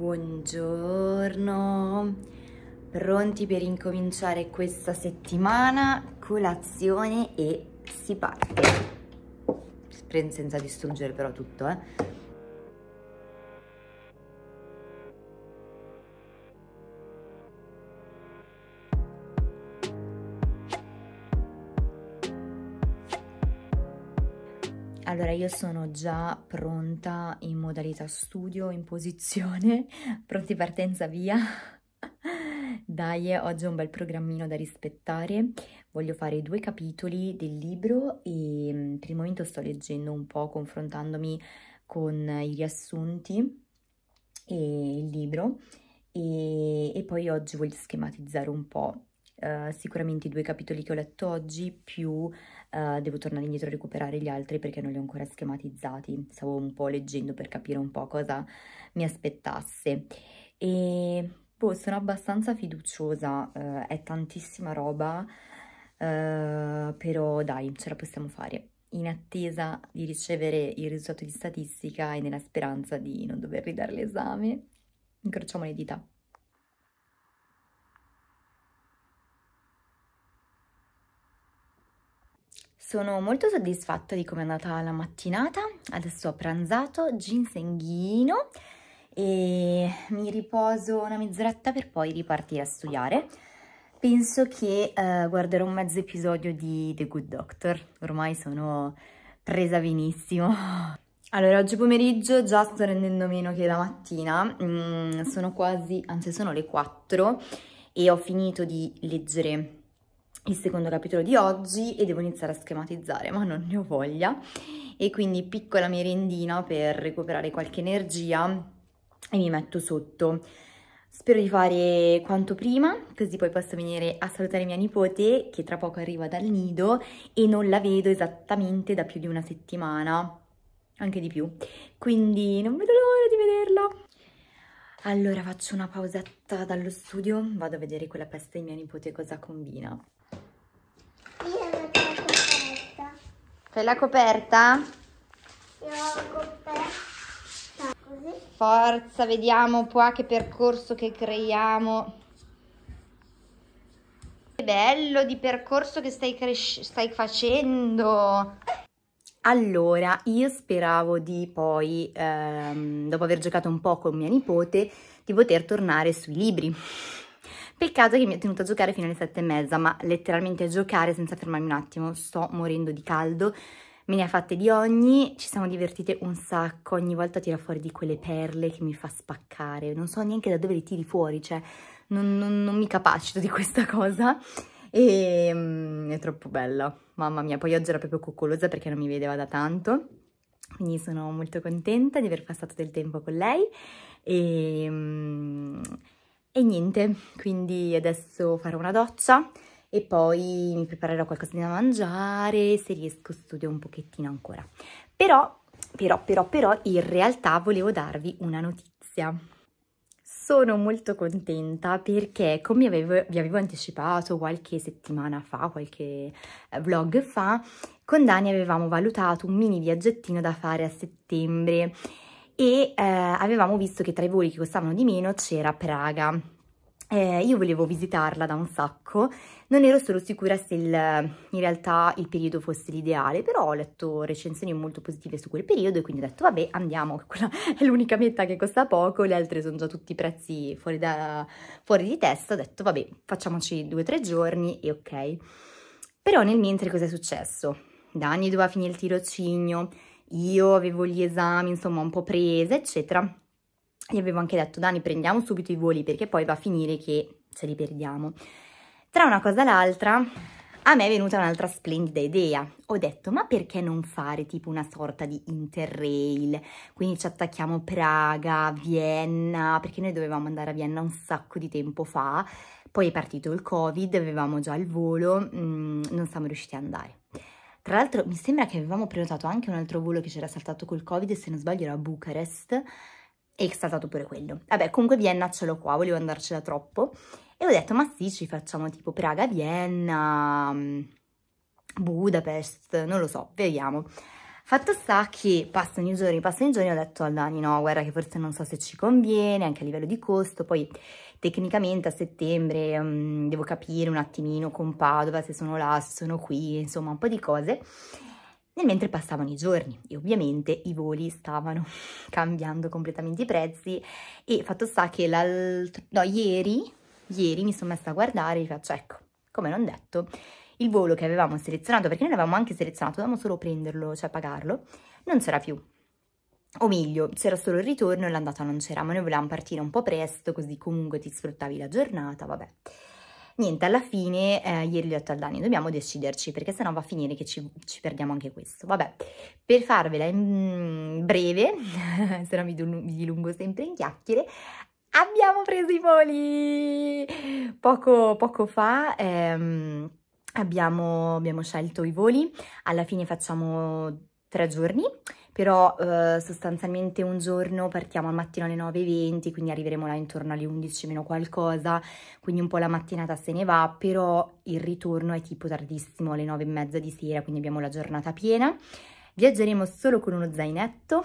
Buongiorno, pronti per incominciare questa settimana, colazione e si parte. Senza distruggere però tutto, eh. Allora, io sono già pronta in modalità studio, in posizione, pronti partenza via. Dai, oggi è un bel programmino da rispettare. Voglio fare due capitoli del libro e mm, per il momento sto leggendo un po', confrontandomi con i riassunti e il libro e, e poi oggi voglio schematizzare un po' Uh, sicuramente i due capitoli che ho letto oggi più eh, devo tornare indietro a recuperare gli altri perché non li ho ancora schematizzati, stavo un po' leggendo per capire un po' cosa mi aspettasse e boh, sono abbastanza fiduciosa, uh, è tantissima roba, uh, però dai, ce la possiamo fare in attesa di ricevere il risultato di statistica e nella speranza di non dover ridare l'esame. Incrociamo le dita. Sono molto soddisfatta di come è andata la mattinata, adesso ho pranzato, ginsenghino e mi riposo una mezz'oretta per poi ripartire a studiare. Penso che eh, guarderò un mezzo episodio di The Good Doctor, ormai sono presa benissimo. Allora, oggi pomeriggio già sto rendendo meno che la mattina, mm, sono quasi, anzi sono le 4 e ho finito di leggere il secondo capitolo di oggi e devo iniziare a schematizzare, ma non ne ho voglia. E quindi piccola merendina per recuperare qualche energia e mi metto sotto. Spero di fare quanto prima, così poi posso venire a salutare mia nipote che tra poco arriva dal nido e non la vedo esattamente da più di una settimana, anche di più. Quindi non vedo l'ora di vederla. Allora faccio una pausetta dallo studio, vado a vedere quella peste di mia nipote cosa combina. Fai la coperta? Io la coperta. Così. Forza, vediamo qua che percorso che creiamo. Che bello di percorso che stai, stai facendo. Allora, io speravo di poi, ehm, dopo aver giocato un po' con mia nipote, di poter tornare sui libri. Peccato che mi ha tenuto a giocare fino alle sette e mezza, ma letteralmente a giocare senza fermarmi un attimo, sto morendo di caldo. Me ne ha fatte di ogni, ci siamo divertite un sacco, ogni volta tira fuori di quelle perle che mi fa spaccare, non so neanche da dove le tiri fuori, cioè non, non, non mi capacito di questa cosa e mm, è troppo bella, mamma mia, poi oggi era proprio coccolosa perché non mi vedeva da tanto, quindi sono molto contenta di aver passato del tempo con lei e... Mm, e niente, quindi adesso farò una doccia e poi mi preparerò qualcosa da mangiare, se riesco studio un pochettino ancora. Però, però, però, però, in realtà volevo darvi una notizia. Sono molto contenta perché, come avevo, vi avevo anticipato qualche settimana fa, qualche eh, vlog fa, con Dani avevamo valutato un mini viaggettino da fare a settembre e eh, avevamo visto che tra i voli che costavano di meno c'era Praga. Eh, io volevo visitarla da un sacco, non ero solo sicura se il, in realtà il periodo fosse l'ideale, però ho letto recensioni molto positive su quel periodo e quindi ho detto vabbè andiamo, quella è l'unica meta che costa poco, le altre sono già tutti prezzi fuori, da, fuori di testa, ho detto vabbè facciamoci due o tre giorni e ok. Però nel mentre cosa è successo? anni doveva finire il tirocinio, io avevo gli esami, insomma, un po' presa, eccetera. Gli avevo anche detto, Dani, prendiamo subito i voli perché poi va a finire che ce li perdiamo. Tra una cosa e l'altra, a me è venuta un'altra splendida idea. Ho detto, ma perché non fare tipo una sorta di interrail? Quindi ci attacchiamo Praga, Vienna, perché noi dovevamo andare a Vienna un sacco di tempo fa, poi è partito il covid, avevamo già il volo, mh, mm, non siamo riusciti ad andare. Tra l'altro mi sembra che avevamo prenotato anche un altro volo che c'era saltato col Covid, se non sbaglio era a Bucarest, e è saltato pure quello. Vabbè, comunque Vienna ce l'ho qua, volevo andarcela troppo. E ho detto, ma sì, ci facciamo tipo Praga, Vienna, mm, Budapest, non lo so, vediamo. Fatto sta che passano i giorni, passano i giorni, ho detto al Dani, no, guarda che forse non so se ci conviene, anche a livello di costo, poi Tecnicamente a settembre um, devo capire un attimino con Padova se sono là, se sono qui, insomma un po' di cose. Nel mentre passavano i giorni e ovviamente i voli stavano cambiando completamente i prezzi e fatto sta che l'altro... no, ieri, ieri mi sono messa a guardare e faccio ecco, come non detto, il volo che avevamo selezionato, perché noi l'avevamo anche selezionato, dovevamo solo prenderlo, cioè pagarlo, non c'era più o meglio, c'era solo il ritorno e l'andata non c'era, ma noi volevamo partire un po' presto, così comunque ti sfruttavi la giornata, vabbè. Niente, alla fine eh, ieri gli ho detto al Dani, dobbiamo deciderci perché sennò va a finire che ci, ci perdiamo anche questo. Vabbè, per farvela in mm, breve, se no mi dilungo sempre in chiacchiere, abbiamo preso i voli! Poco, poco fa... Ehm, abbiamo, abbiamo scelto i voli, alla fine facciamo tre giorni però eh, sostanzialmente un giorno partiamo al mattino alle 9.20, quindi arriveremo là intorno alle 11 meno qualcosa, quindi un po' la mattinata se ne va, però il ritorno è tipo tardissimo, alle 9.30 di sera, quindi abbiamo la giornata piena. Viaggeremo solo con uno zainetto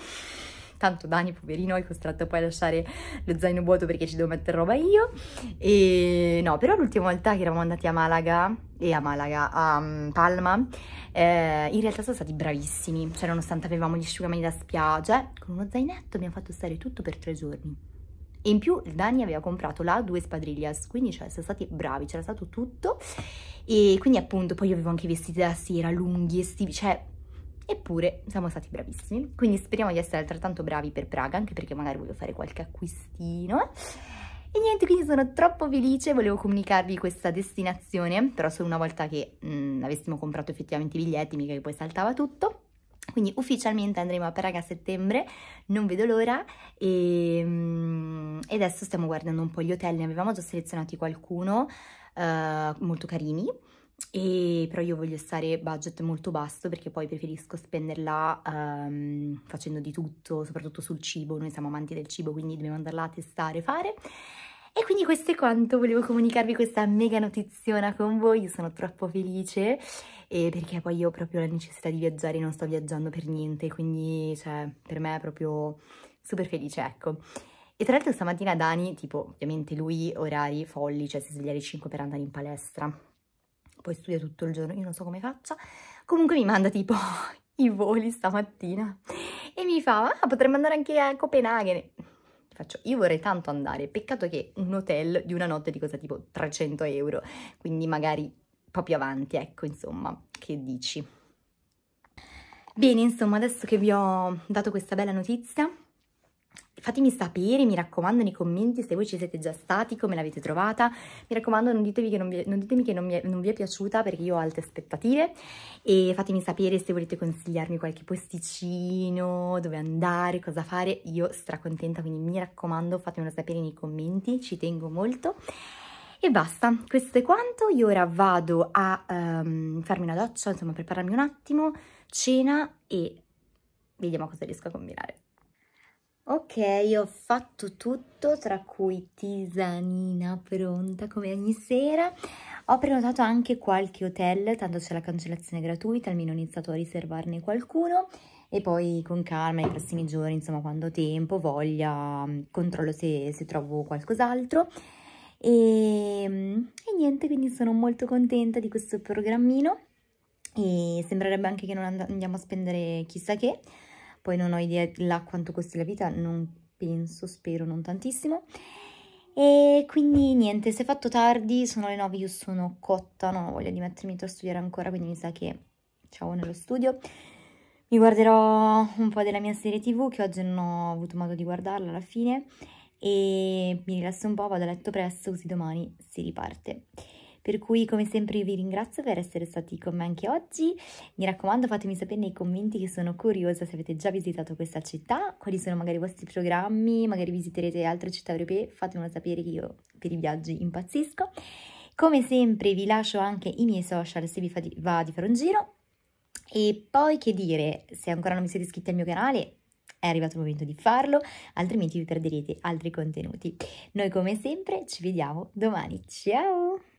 tanto Dani poverino è costretto poi a lasciare lo zaino vuoto perché ci devo mettere roba io e no però l'ultima volta che eravamo andati a Malaga e a Malaga, a mm, Palma, eh, in realtà sono stati bravissimi, cioè nonostante avevamo gli asciugamani da spiaggia, eh, con uno zainetto abbiamo fatto stare tutto per tre giorni. E in più Dani aveva comprato là due spadriglias, quindi cioè sono stati bravi, c'era stato tutto. E quindi appunto poi io avevo anche i vestiti da sera, lunghi, estivi, cioè eppure siamo stati bravissimi, quindi speriamo di essere altrettanto bravi per Praga, anche perché magari voglio fare qualche acquistino. E niente, quindi sono troppo felice, volevo comunicarvi questa destinazione, però solo una volta che mh, mm, avessimo comprato effettivamente i biglietti, mica che poi saltava tutto. Quindi ufficialmente andremo a Praga a settembre, non vedo l'ora e, mm, e, adesso stiamo guardando un po' gli hotel, ne avevamo già selezionati qualcuno, eh, molto carini, e, però io voglio stare budget molto basso perché poi preferisco spenderla um, facendo di tutto, soprattutto sul cibo, noi siamo amanti del cibo quindi dobbiamo andarla a testare, fare. E quindi questo è quanto, volevo comunicarvi questa mega notiziona con voi, io sono troppo felice e perché poi io ho proprio la necessità di viaggiare, non sto viaggiando per niente, quindi cioè, per me è proprio super felice, ecco. E tra l'altro stamattina Dani, tipo ovviamente lui orari folli, cioè si sveglia alle 5 per andare in palestra, poi studia tutto il giorno, io non so come faccia, comunque mi manda tipo i voli stamattina e mi fa, ah, potremmo andare anche a Copenaghen. Faccio, io vorrei tanto andare, peccato che un hotel di una notte di cosa tipo 300 euro, quindi magari un po' più avanti, ecco, insomma, che dici? Bene, insomma, adesso che vi ho dato questa bella notizia, Fatemi sapere, mi raccomando, nei commenti se voi ci siete già stati, come l'avete trovata. Mi raccomando, non, che non, vi, non ditemi che non, mi, non vi è piaciuta perché io ho alte aspettative e fatemi sapere se volete consigliarmi qualche posticino, dove andare, cosa fare. Io stracontenta, quindi mi raccomando, fatemelo sapere nei commenti, ci tengo molto. E basta, questo è quanto, io ora vado a um, farmi una doccia, insomma prepararmi un attimo, cena e vediamo cosa riesco a combinare. Ok, ho fatto tutto, tra cui tisanina pronta come ogni sera. Ho prenotato anche qualche hotel, tanto c'è la cancellazione gratuita, almeno ho iniziato a riservarne qualcuno. E poi con calma, nei prossimi giorni, insomma, quando ho tempo, voglia, mm, controllo se, se trovo qualcos'altro. E, mm, e niente, quindi sono molto contenta di questo programmino. E sembrerebbe anche che non and andiamo a spendere chissà che, poi non ho idea là quanto costi la vita, non penso, spero, non tantissimo. E quindi niente, si è fatto tardi, sono le 9, io sono cotta, non ho voglia di mettermi a studiare ancora, quindi mi sa che ciao nello studio. Mi guarderò un po' della mia serie tv, che oggi non ho avuto modo di guardarla alla fine, e mi rilasso un po', vado a letto presto, così domani si riparte. Per cui come sempre io vi ringrazio per essere stati con me anche oggi, mi raccomando fatemi sapere nei commenti che sono curiosa se avete già visitato questa città, quali sono magari i vostri programmi, magari visiterete altre città europee, fatemelo sapere che io per i viaggi impazzisco. Come sempre vi lascio anche i miei social se vi fa di, va di fare un giro. E poi che dire, se ancora non vi siete iscritti al mio canale, è arrivato il momento di farlo, altrimenti vi perderete altri contenuti. Noi come sempre ci vediamo domani. Ciao!